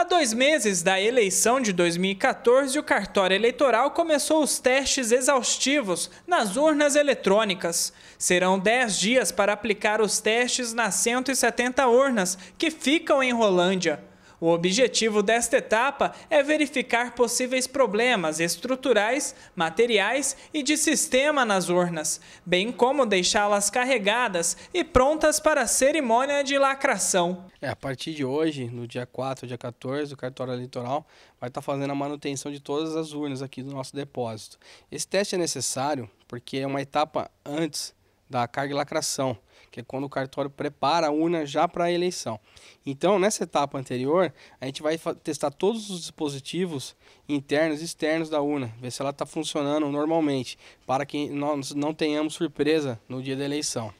Há dois meses da eleição de 2014, o cartório eleitoral começou os testes exaustivos nas urnas eletrônicas. Serão 10 dias para aplicar os testes nas 170 urnas que ficam em Rolândia. O objetivo desta etapa é verificar possíveis problemas estruturais, materiais e de sistema nas urnas, bem como deixá-las carregadas e prontas para a cerimônia de lacração. É, a partir de hoje, no dia 4, dia 14, o cartório eleitoral vai estar tá fazendo a manutenção de todas as urnas aqui do nosso depósito. Esse teste é necessário porque é uma etapa antes da carga e lacração que é quando o cartório prepara a urna já para a eleição. Então, nessa etapa anterior, a gente vai testar todos os dispositivos internos e externos da urna, ver se ela está funcionando normalmente, para que nós não tenhamos surpresa no dia da eleição.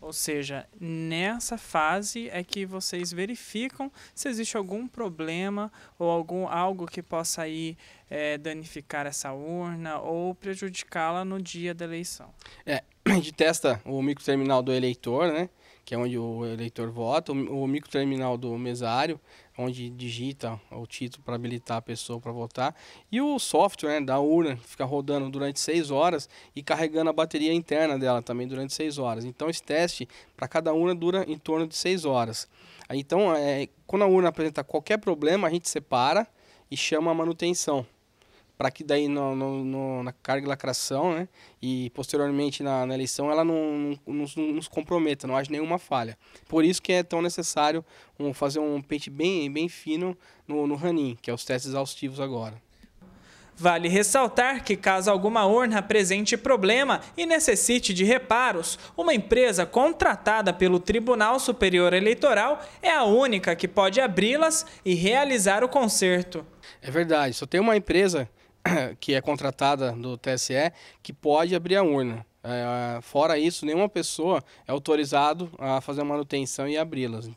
Ou seja, nessa fase é que vocês verificam se existe algum problema ou algum, algo que possa aí é, danificar essa urna ou prejudicá-la no dia da eleição. É, a gente testa o microterminal do eleitor, né? que é onde o eleitor vota, o, o microterminal do mesário, é onde digita o título para habilitar a pessoa para votar, e o software né, da urna fica rodando durante seis horas e carregando a bateria interna dela também durante seis horas. Então esse teste para cada urna dura em torno de seis horas. Então, é, quando a urna apresenta qualquer problema, a gente separa e chama a manutenção para que daí no, no, no, na carga e lacração, né? E posteriormente na, na eleição ela não, não, não, nos comprometa, não haja nenhuma falha. Por isso que é tão necessário um, fazer um pente bem, bem fino no, no ranin, que é os testes exaustivos agora. Vale ressaltar que caso alguma urna apresente problema e necessite de reparos, uma empresa contratada pelo Tribunal Superior Eleitoral é a única que pode abri-las e realizar o conserto. É verdade, só tem uma empresa que é contratada do TSE que pode abrir a urna. É, fora isso, nenhuma pessoa é autorizado a fazer a manutenção e abri-las.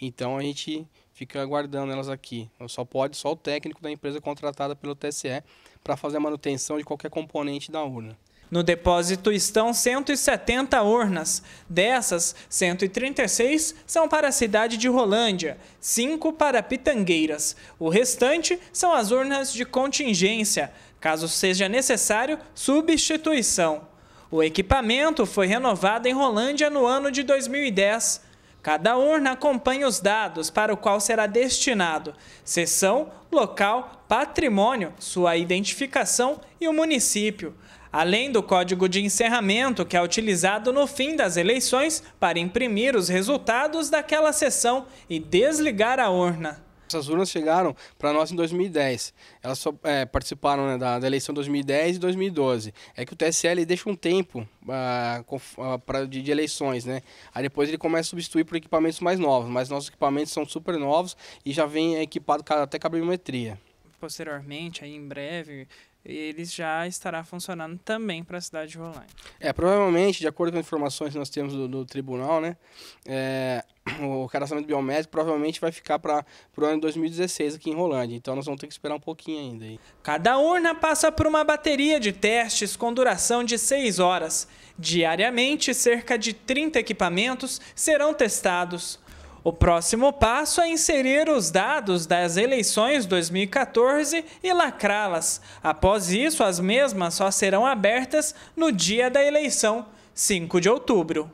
Então a gente fica aguardando elas aqui. Só pode só o técnico da empresa contratada pelo TSE para fazer a manutenção de qualquer componente da urna. No depósito estão 170 urnas. Dessas, 136 são para a cidade de Rolândia, 5 para Pitangueiras. O restante são as urnas de contingência, caso seja necessário substituição. O equipamento foi renovado em Rolândia no ano de 2010. Cada urna acompanha os dados para o qual será destinado: seção, local, patrimônio, sua identificação e o município além do código de encerramento que é utilizado no fim das eleições para imprimir os resultados daquela sessão e desligar a urna. Essas urnas chegaram para nós em 2010. Elas só, é, participaram né, da, da, eleição 2010 e 2012. É que o TSL deixa um tempo ah, ah de, de, eleições, né? Aí depois ele começa a substituir por equipamentos mais novos, mas nossos equipamentos são super novos e já vem equipado até com a bibliometria posteriormente, aí em breve, ele já estará funcionando também para a cidade de Rolândia. É, provavelmente, de acordo com as informações que nós temos do, do tribunal, né, é, o cadastramento biométrico provavelmente vai ficar para o ano de 2016 aqui em Rolândia, então nós vamos ter que esperar um pouquinho ainda. Aí. Cada urna passa por uma bateria de testes com duração de 6 horas. Diariamente, cerca de 30 equipamentos serão testados. O próximo passo é inserir os dados das eleições 2014 e lacrá-las. Após isso, as mesmas só serão abertas no dia da eleição, 5 de outubro.